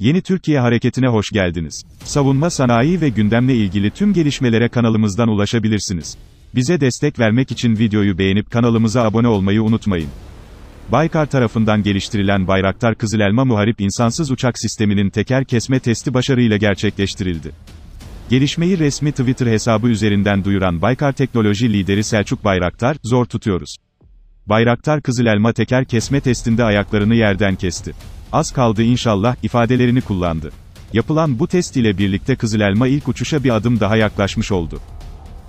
Yeni Türkiye Hareketi'ne hoş geldiniz. Savunma sanayi ve gündemle ilgili tüm gelişmelere kanalımızdan ulaşabilirsiniz. Bize destek vermek için videoyu beğenip kanalımıza abone olmayı unutmayın. Baykar tarafından geliştirilen Bayraktar Kızıl Elma Muharip insansız uçak sisteminin teker kesme testi başarıyla gerçekleştirildi. Gelişmeyi resmi Twitter hesabı üzerinden duyuran Baykar Teknoloji lideri Selçuk Bayraktar, zor tutuyoruz. Bayraktar Kızıl Elma teker kesme testinde ayaklarını yerden kesti az kaldı inşallah, ifadelerini kullandı. Yapılan bu test ile birlikte Kızıl Elma ilk uçuşa bir adım daha yaklaşmış oldu.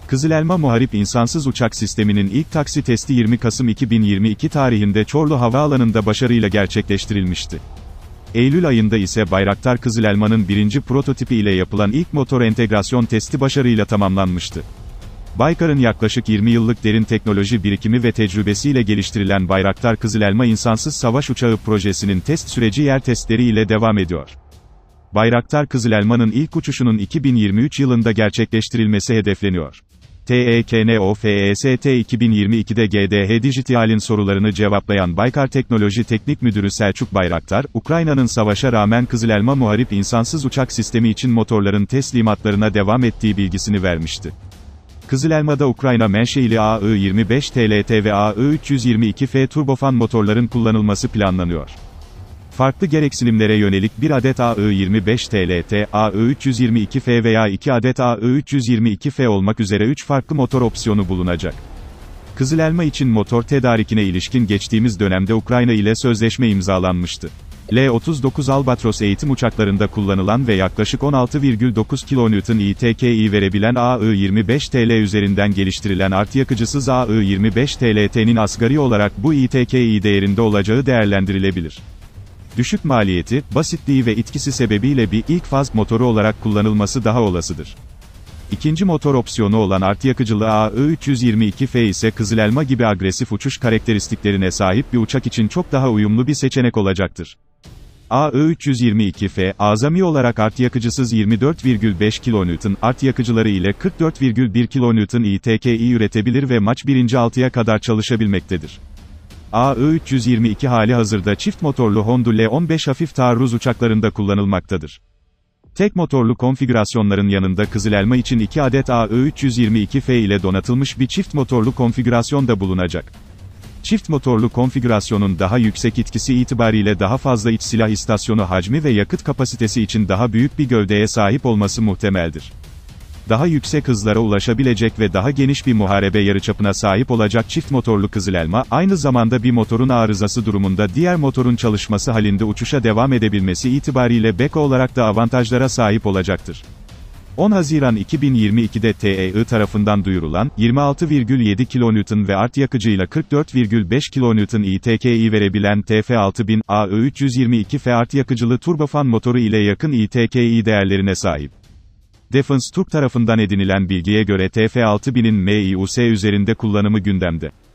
Kızıl Elma Muharip insansız uçak sisteminin ilk taksi testi 20 Kasım 2022 tarihinde Çorlu Havaalanı'nda başarıyla gerçekleştirilmişti. Eylül ayında ise Bayraktar Kızıl Elma'nın birinci prototipi ile yapılan ilk motor entegrasyon testi başarıyla tamamlanmıştı. Baykar'ın yaklaşık 20 yıllık derin teknoloji birikimi ve tecrübesiyle geliştirilen Bayraktar Kızıl Elma insansız savaş uçağı projesinin test süreci yer testleri ile devam ediyor. Bayraktar Kızıl Elma'nın ilk uçuşunun 2023 yılında gerçekleştirilmesi hedefleniyor. TEKNOFEST 2022'de GDH Dijital'in sorularını cevaplayan Baykar Teknoloji Teknik Müdürü Selçuk Bayraktar, Ukrayna'nın savaşa rağmen Kızıl Elma muharip insansız uçak sistemi için motorların teslimatlarına devam ettiği bilgisini vermişti. Kızılelma'da Ukrayna menşeili AE-25 TLT ve AE-322F turbofan motorların kullanılması planlanıyor. Farklı gereksinimlere yönelik bir adet AE-25 TLT, AE-322F veya iki adet AE-322F olmak üzere üç farklı motor opsiyonu bulunacak. Kızılelma için motor tedarikine ilişkin geçtiğimiz dönemde Ukrayna ile sözleşme imzalanmıştı. L-39 Albatros eğitim uçaklarında kullanılan ve yaklaşık 16,9 kN ITKI verebilen AI-25 TL üzerinden geliştirilen art yakıcısız AI-25 TLT'nin asgari olarak bu ITKI e değerinde olacağı değerlendirilebilir. Düşük maliyeti, basitliği ve itkisi sebebiyle bir ilk faz motoru olarak kullanılması daha olasıdır. İkinci motor opsiyonu olan art yakıcılı AE-322F ise kızılelma gibi agresif uçuş karakteristiklerine sahip bir uçak için çok daha uyumlu bir seçenek olacaktır. AE322F azami olarak art yakıcısız 24,5 kN art yakıcıları ile 44,1 kN ITKI üretebilir ve maç 1. 6'ya kadar çalışabilmektedir. AE322 hali hazırda çift motorlu Honda L15 hafif taarruz uçaklarında kullanılmaktadır. Tek motorlu konfigürasyonların yanında Kızıl Elma için 2 adet AE322F ile donatılmış bir çift motorlu konfigürasyon da bulunacak. Çift motorlu konfigürasyonun daha yüksek etkisi itibariyle daha fazla iç silah istasyonu hacmi ve yakıt kapasitesi için daha büyük bir gövdeye sahip olması muhtemeldir. Daha yüksek hızlara ulaşabilecek ve daha geniş bir muharebe yarıçapına sahip olacak çift motorlu Kızılelma, aynı zamanda bir motorun arızası durumunda diğer motorun çalışması halinde uçuşa devam edebilmesi itibariyle Beko olarak da avantajlara sahip olacaktır. 10 Haziran 2022'de TEI tarafından duyurulan, 26,7 kN ve art yakıcıyla 44,5 kN iTKI verebilen TF6000 AE322 F art yakıcılı turbofan motoru ile yakın iTKI e değerlerine sahip. Defense Türk tarafından edinilen bilgiye göre TF6000'in MIUS üzerinde kullanımı gündemde.